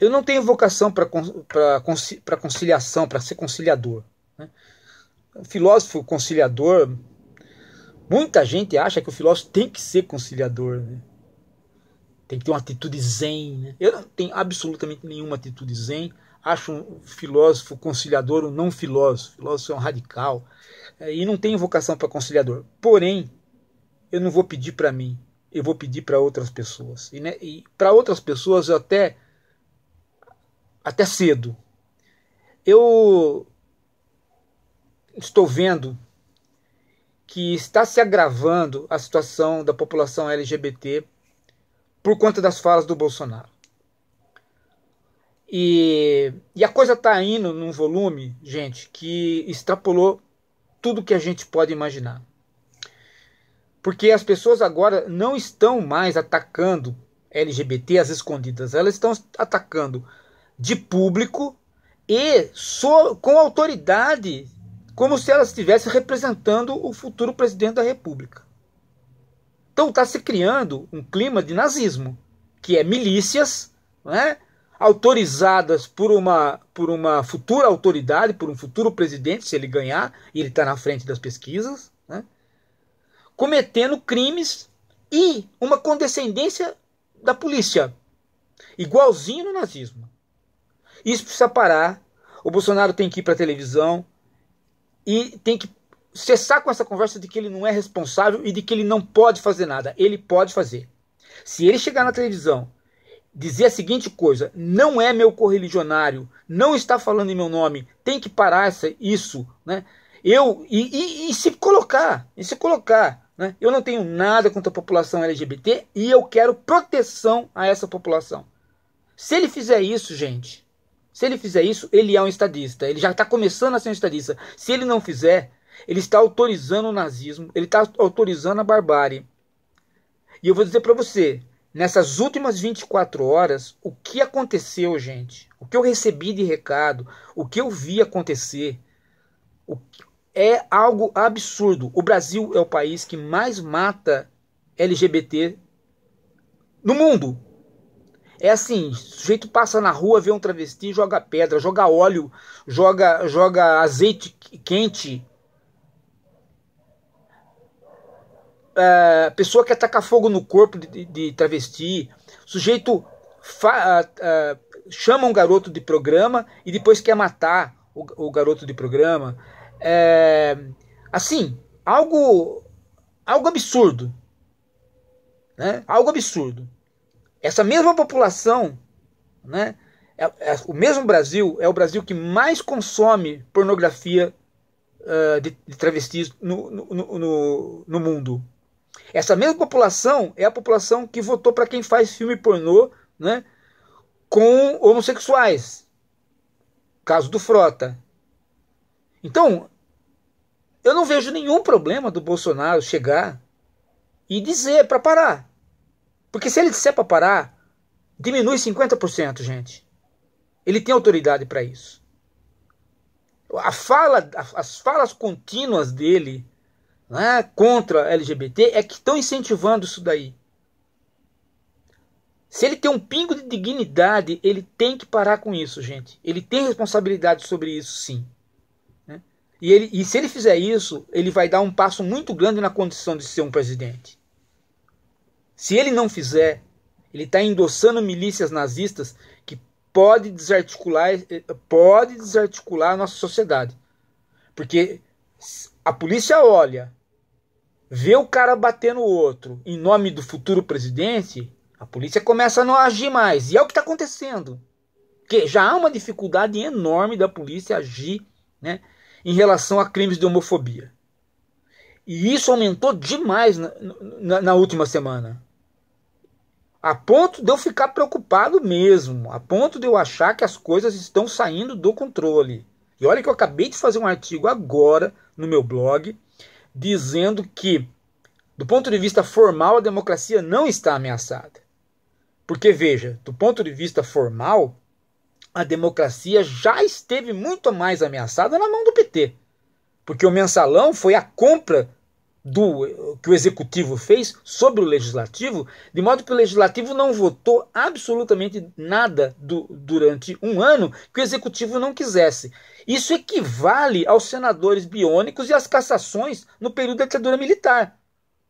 eu não tenho vocação para conciliação, para ser conciliador. Né? O filósofo conciliador, muita gente acha que o filósofo tem que ser conciliador, né? tem que ter uma atitude zen. Né? Eu não tenho absolutamente nenhuma atitude zen. Acho um filósofo conciliador um não filósofo. O filósofo é um radical é, e não tenho vocação para conciliador. Porém, eu não vou pedir para mim, eu vou pedir para outras pessoas. E, né, e para outras pessoas eu até até cedo. Eu estou vendo que está se agravando a situação da população LGBT por conta das falas do Bolsonaro. E, e a coisa está indo num volume, gente, que extrapolou tudo que a gente pode imaginar. Porque as pessoas agora não estão mais atacando LGBT às escondidas, elas estão atacando de público e so, com autoridade, como se ela estivesse representando o futuro presidente da República. Então está se criando um clima de nazismo, que é milícias né, autorizadas por uma, por uma futura autoridade, por um futuro presidente, se ele ganhar, e ele está na frente das pesquisas, né, cometendo crimes e uma condescendência da polícia, igualzinho no nazismo. Isso precisa parar. O Bolsonaro tem que ir para a televisão e tem que cessar com essa conversa de que ele não é responsável e de que ele não pode fazer nada. Ele pode fazer. Se ele chegar na televisão, dizer a seguinte coisa: não é meu correligionário, não está falando em meu nome, tem que parar essa, isso, né? Eu e, e, e se colocar, e se colocar, né? Eu não tenho nada contra a população LGBT e eu quero proteção a essa população. Se ele fizer isso, gente, se ele fizer isso, ele é um estadista. Ele já está começando a ser um estadista. Se ele não fizer, ele está autorizando o nazismo, ele está autorizando a barbárie. E eu vou dizer para você, nessas últimas 24 horas, o que aconteceu, gente? O que eu recebi de recado, o que eu vi acontecer, é algo absurdo. O Brasil é o país que mais mata LGBT no mundo. É assim, o sujeito passa na rua, vê um travesti, joga pedra, joga óleo, joga, joga azeite quente. É, pessoa quer tacar fogo no corpo de, de travesti. O sujeito fa, ah, ah, chama um garoto de programa e depois quer matar o, o garoto de programa. É, assim, algo, algo absurdo. Né? Algo absurdo. Essa mesma população, né, é, é, o mesmo Brasil, é o Brasil que mais consome pornografia uh, de, de, travestis no, no, no, no mundo. Essa mesma população é a população que votou para quem faz filme pornô né, com homossexuais. Caso do Frota. Então, eu não vejo nenhum problema do Bolsonaro chegar e dizer para parar. Porque se ele disser para parar, diminui 50%, gente. Ele tem autoridade para isso. A fala, as falas contínuas dele né, contra LGBT é que estão incentivando isso daí. Se ele tem um pingo de dignidade, ele tem que parar com isso, gente. Ele tem responsabilidade sobre isso, sim. Né? E, ele, e se ele fizer isso, ele vai dar um passo muito grande na condição de ser um presidente. Se ele não fizer, ele está endossando milícias nazistas que pode desarticular, eh, pode desarticular a nossa sociedade. Porque a polícia olha, vê o cara batendo o outro em nome do futuro presidente, a polícia começa a não agir mais. E é o que está acontecendo. Porque já há uma dificuldade enorme da polícia agir né, em relação a crimes de homofobia. E isso aumentou demais na, na, na, última semana. A ponto de eu ficar preocupado mesmo, a ponto de eu achar que as coisas estão saindo do controle. E olha que eu acabei de fazer um artigo agora no meu blog dizendo que, do ponto de vista formal, a democracia não está ameaçada. Porque, veja, do ponto de vista formal, a democracia já esteve muito mais ameaçada na mão do PT porque o mensalão foi a compra do que o executivo fez sobre o legislativo, de modo que o legislativo não votou absolutamente nada do, durante um ano que o executivo não quisesse. Isso equivale aos senadores biônicos e às cassações no período da ditadura militar,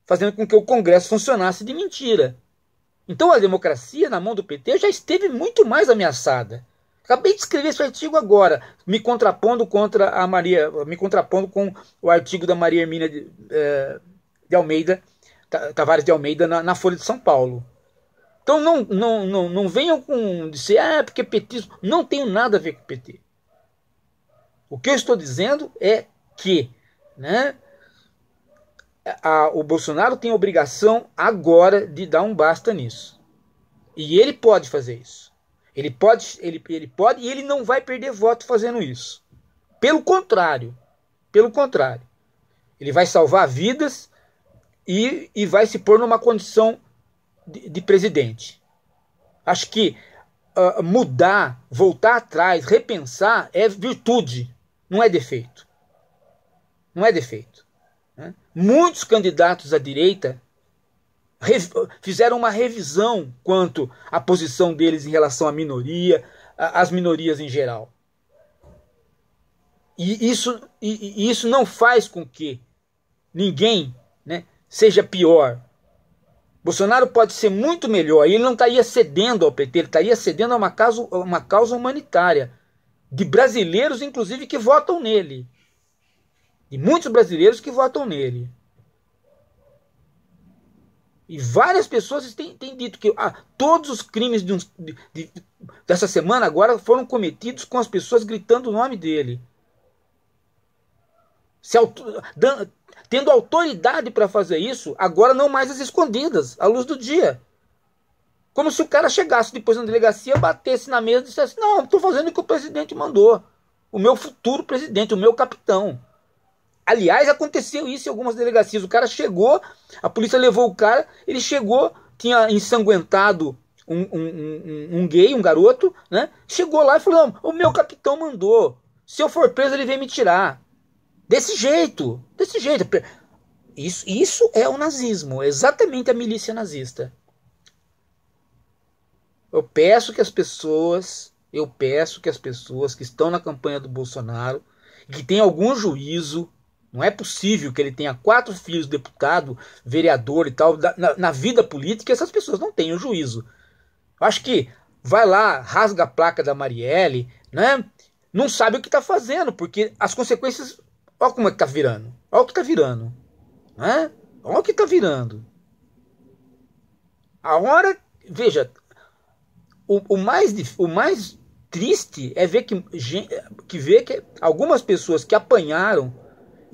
fazendo com que o Congresso funcionasse de mentira. Então a democracia na mão do PT já esteve muito mais ameaçada. Acabei de escrever esse artigo agora, me contrapondo contra a Maria, me contrapondo com o artigo da Maria Hermina de, eh, de Almeida, Tavares de Almeida, na, na, Folha de São Paulo. Então não, não, não, não venham com dizer, ah, porque é petismo. Não tenho nada a ver com o PT. O que eu estou dizendo é que né, a, o Bolsonaro tem a obrigação agora de dar um basta nisso. E ele pode fazer isso. Ele pode, ele, ele pode e ele não vai perder voto fazendo isso. Pelo contrário, pelo contrário, ele vai salvar vidas e, e vai se pôr numa condição de, de presidente. Acho que uh, mudar, voltar atrás, repensar é virtude, não é defeito. Não é defeito. Né? Muitos candidatos à direita fizeram uma revisão quanto à posição deles em relação à minoria, às minorias em geral. E isso, e, e isso não faz com que ninguém né, seja pior. Bolsonaro pode ser muito melhor, ele não estaria cedendo ao PT, ele estaria cedendo a uma causa, uma causa humanitária, de brasileiros, inclusive, que votam nele. E muitos brasileiros que votam nele. E várias pessoas têm, têm dito que ah, todos os crimes de um, de, de, dessa semana agora foram cometidos com as pessoas gritando o nome dele. Se, dan, tendo autoridade para fazer isso, agora não mais as escondidas, à luz do dia. Como se o cara chegasse depois na delegacia, batesse na mesa e dissesse: Não, estou fazendo o que o presidente mandou. O meu futuro presidente, o meu capitão. Aliás, aconteceu isso em algumas delegacias. O cara chegou, a polícia levou o cara, ele chegou, tinha ensanguentado um, um, um, um gay, um garoto, né? Chegou lá e falou: o meu capitão mandou. Se eu for preso, ele vem me tirar. Desse jeito, desse jeito. Isso, isso é o nazismo, exatamente a milícia nazista. Eu peço que as pessoas, eu peço que as pessoas que estão na campanha do Bolsonaro, que tenham algum juízo, não é possível que ele tenha quatro filhos, deputado, vereador e tal. Na, na vida política, essas pessoas não têm o juízo. acho que vai lá, rasga a placa da Marielle, né? Não sabe o que está fazendo, porque as consequências. Olha como é que está virando. Olha o que está virando. Né? Olha o que está virando. A hora. Veja, o, o, mais, o mais triste é ver que, que, ver que algumas pessoas que apanharam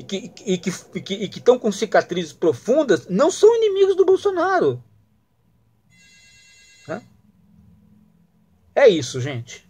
e que e que, e que, e que estão com cicatrizes profundas não são inimigos do Bolsonaro. É isso, gente.